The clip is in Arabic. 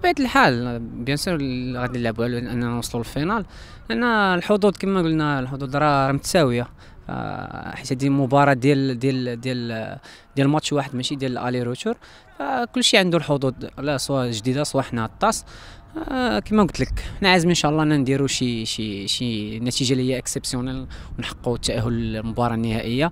بطبيعه الحال بيان سور غادي نلعبوا على اننا نوصلوا للفينال لان الحظوظ كما قلنا الحظوظ راه متساويه آه، حيت هذه مباراه ديال ديال ديال ديال ماتش واحد ماشي ديال الالي روتور كل شيء عنده الحظوظ لا سواء جديده سواء حنا الطاس آه، كما قلت لك حنا عازمين ان شاء الله نديروا شي شي شي نتيجه اللي هي اكسبسيونيل ونحققوا التاهل للمباراه النهائيه